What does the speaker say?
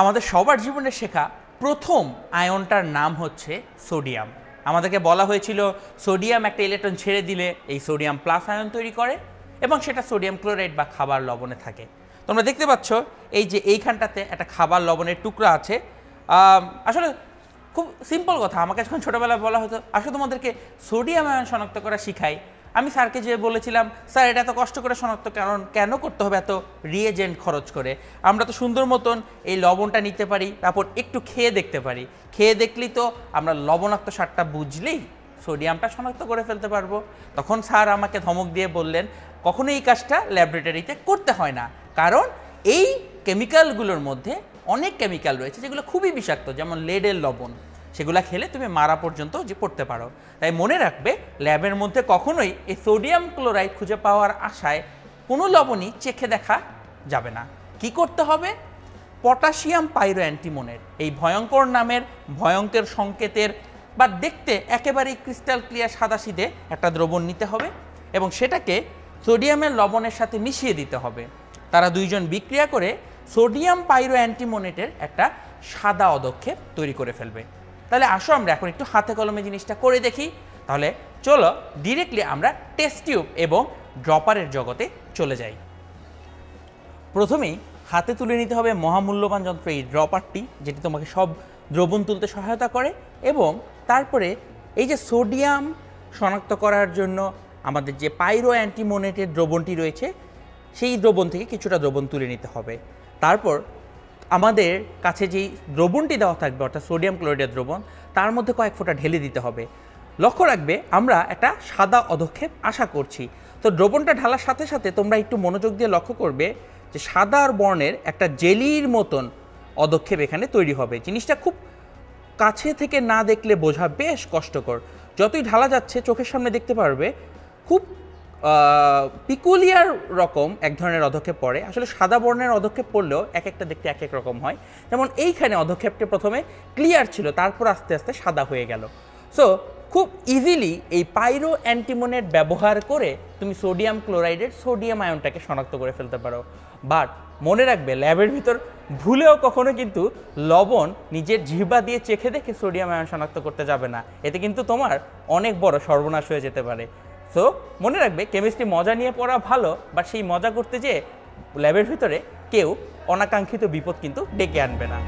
আমাদের সবার জীবনে শেখা প্রথম আয়নটার নাম হচ্ছে সোডিয়াম আমাদেরকে বলা হয়েছিল সোডিয়াম একটা ইলেকট্রন ছেড়ে দিলে এই সোডিয়াম প্লাস আয়ন তৈরি করে এবং সেটা সোডিয়াম ক্লোরাইড বা খাবার লবণে থাকে তোমরা দেখতে পাচ্ছ এই যে এইখানটাতে একটা খাবার লবণের টুকরা আছে আসলে খুব সিম্পল কথা আমাকে যখন ছোটোবেলায় বলা হতো আসলে তোমাদেরকে সোডিয়াম আয়ন শনাক্ত করা শিখাই আমি স্যারকে যে বলেছিলাম স্যার এটা এত কষ্ট করে শনাক্ত কারণ কেন করতে হবে এত রিয়েজেন্ট খরচ করে আমরা তো সুন্দর মতন এই লবণটা নিতে পারি তারপর একটু খেয়ে দেখতে পারি খেয়ে দেখলি তো আমরা লবণাক্ত সারটা বুঝলেই সোডিয়ামটা শনাক্ত করে ফেলতে পারবো তখন স্যার আমাকে ধমক দিয়ে বললেন কখনো এই কাজটা ল্যাবরেটরিতে করতে হয় না কারণ এই কেমিক্যালগুলোর মধ্যে অনেক কেমিক্যাল রয়েছে যেগুলো খুবই বিষাক্ত যেমন লেডের লবণ সেগুলো খেলে তুমি মারা পর্যন্ত যে পড়তে পারো তাই মনে রাখবে ল্যাবের মধ্যে কখনোই এই সোডিয়াম ক্লোরাইড খুঁজে পাওয়ার আশায় কোনো লবণই চেখে দেখা যাবে না কি করতে হবে পটাশিয়াম পাইরো অ্যান্টিমোনের এই ভয়ঙ্কর নামের ভয়ঙ্কর সংকেতের বা দেখতে একেবারেই ক্রিস্টাল ক্লিয়ার সাদা সিদে একটা দ্রবণ নিতে হবে এবং সেটাকে সোডিয়ামের লবণের সাথে মিশিয়ে দিতে হবে তারা দুইজন বিক্রিয়া করে সোডিয়াম পাইরো অ্যান্টিমোনেটের একটা সাদা অদক্ষেপ তৈরি করে ফেলবে তাহলে আসো আমরা এখন একটু হাতে কলমে জিনিসটা করে দেখি তাহলে চলো ডিরেক্টলি আমরা টেস্ট টিউব এবং ড্রপারের জগতে চলে যাই প্রথমেই হাতে তুলে নিতে হবে মহামূল্যবান যন্ত্র এই ড্রপারটি যেটি তোমাকে সব দ্রবণ তুলতে সহায়তা করে এবং তারপরে এই যে সোডিয়াম শনাক্ত করার জন্য আমাদের যে পাইরো অ্যান্টিমোনেটের দ্রবণটি রয়েছে সেই দ্রবণ থেকে কিছুটা দ্রবণ তুলে নিতে হবে তারপর আমাদের কাছে যেই দ্রবণটি দেওয়া থাকবে অর্থাৎ সোডিয়াম ক্লোরাইডের দ্রবণ তার মধ্যে কয়েক ফোঁটা ঢেলে দিতে হবে লক্ষ্য রাখবে আমরা একটা সাদা অধক্ষেপ আশা করছি তো দ্রবণটা ঢালার সাথে সাথে তোমরা একটু মনোযোগ দিয়ে লক্ষ্য করবে যে সাদা আর বর্ণের একটা জেলির মতন অধক্ষেপ এখানে তৈরি হবে জিনিসটা খুব কাছে থেকে না দেখলে বোঝা বেশ কষ্টকর যতই ঢালা যাচ্ছে চোখের সামনে দেখতে পারবে খুব পিকুলিয়ার রকম এক ধরনের অধক্ষেপ পড়ে আসলে সাদা বর্ণের অধক্ষেপ পড়লেও এক একটা দেখতে এক এক রকম হয় যেমন এইখানে অধক্ষেপটি প্রথমে ক্লিয়ার ছিল তারপর আস্তে আস্তে সাদা হয়ে গেল সো খুব ইজিলি এই পাইরো অ্যান্টিমোনেট ব্যবহার করে তুমি সোডিয়াম ক্লোরাইডের সোডিয়াম আয়নটাকে শনাক্ত করে ফেলতে পারো বাট মনে রাখবে ল্যাবের ভিতর ভুলেও কখনো কিন্তু লবণ নিজের জিহ্বা দিয়ে চেখে দেখে সোডিয়াম আয়ন শনাক্ত করতে যাবে না এতে কিন্তু তোমার অনেক বড় সর্বনাশ হয়ে যেতে পারে সো মনে রাখবে কেমিস্ট্রি মজা নিয়ে পড়া ভালো বাট সেই মজা করতে যেয়ে ল্যাবের ভিতরে কেউ অনাকাঙ্ক্ষিত বিপদ কিন্তু ডেকে আনবে না